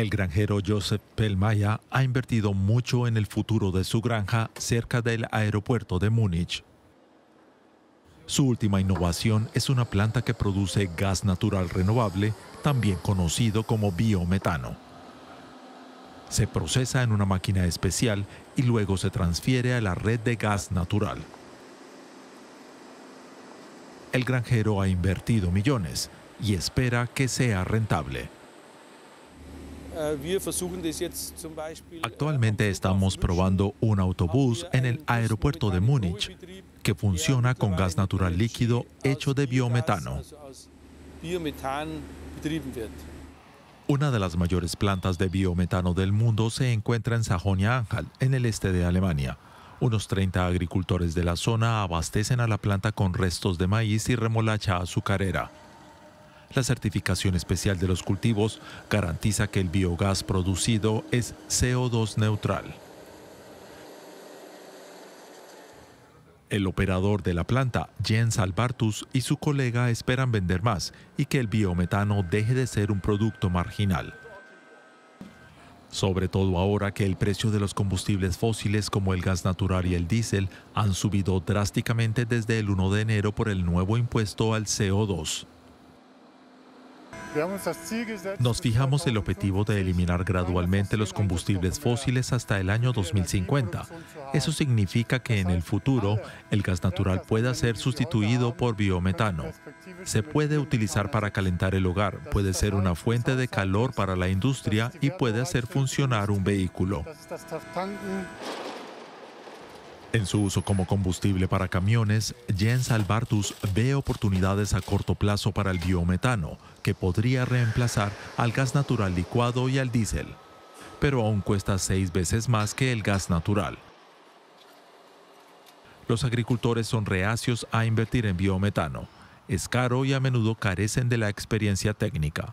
El granjero Joseph Pelmaya ha invertido mucho en el futuro de su granja cerca del aeropuerto de Múnich. Su última innovación es una planta que produce gas natural renovable, también conocido como biometano. Se procesa en una máquina especial y luego se transfiere a la red de gas natural. El granjero ha invertido millones y espera que sea rentable. Äh, äh, Actualmente estamos probando un autobús en el aeropuerto de Múnich que funciona con gas natural líquido hecho de biometano. Una de las mayores plantas de biometano del mundo se encuentra en Sajonia-Anhalt, en el este de Alemania. Unos 30 agricultores de la zona abastecen a la planta con restos de maíz y remolacha azucarera. La certificación especial de los cultivos garantiza que el biogás producido es CO2 neutral. El operador de la planta, Jens Albartus, y su colega esperan vender más y que el biometano deje de ser un producto marginal. Sobre todo ahora que el precio de los combustibles fósiles como el gas natural y el diésel han subido drásticamente desde el 1 de enero por el nuevo impuesto al CO2. Nos fijamos el objetivo de eliminar gradualmente los combustibles fósiles hasta el año 2050. Eso significa que en el futuro el gas natural pueda ser sustituido por biometano. Se puede utilizar para calentar el hogar, puede ser una fuente de calor para la industria y puede hacer funcionar un vehículo. En su uso como combustible para camiones, Jens Albartus ve oportunidades a corto plazo para el biometano, que podría reemplazar al gas natural licuado y al diésel, pero aún cuesta seis veces más que el gas natural. Los agricultores son reacios a invertir en biometano. Es caro y a menudo carecen de la experiencia técnica.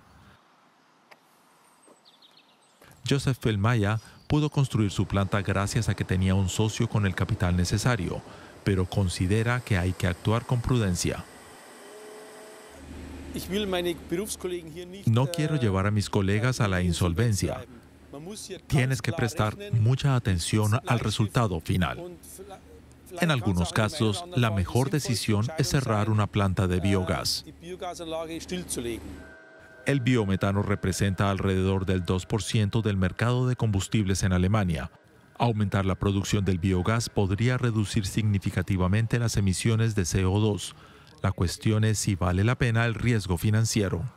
Joseph Felmaya pudo construir su planta gracias a que tenía un socio con el capital necesario, pero considera que hay que actuar con prudencia. No quiero äh, llevar a mis colegas a la insolvencia. Tienes que prestar mucha atención al resultado final. En algunos casos, la mejor decisión es cerrar una planta de äh, biogás. El biometano representa alrededor del 2% del mercado de combustibles en Alemania. Aumentar la producción del biogás podría reducir significativamente las emisiones de CO2. La cuestión es si vale la pena el riesgo financiero.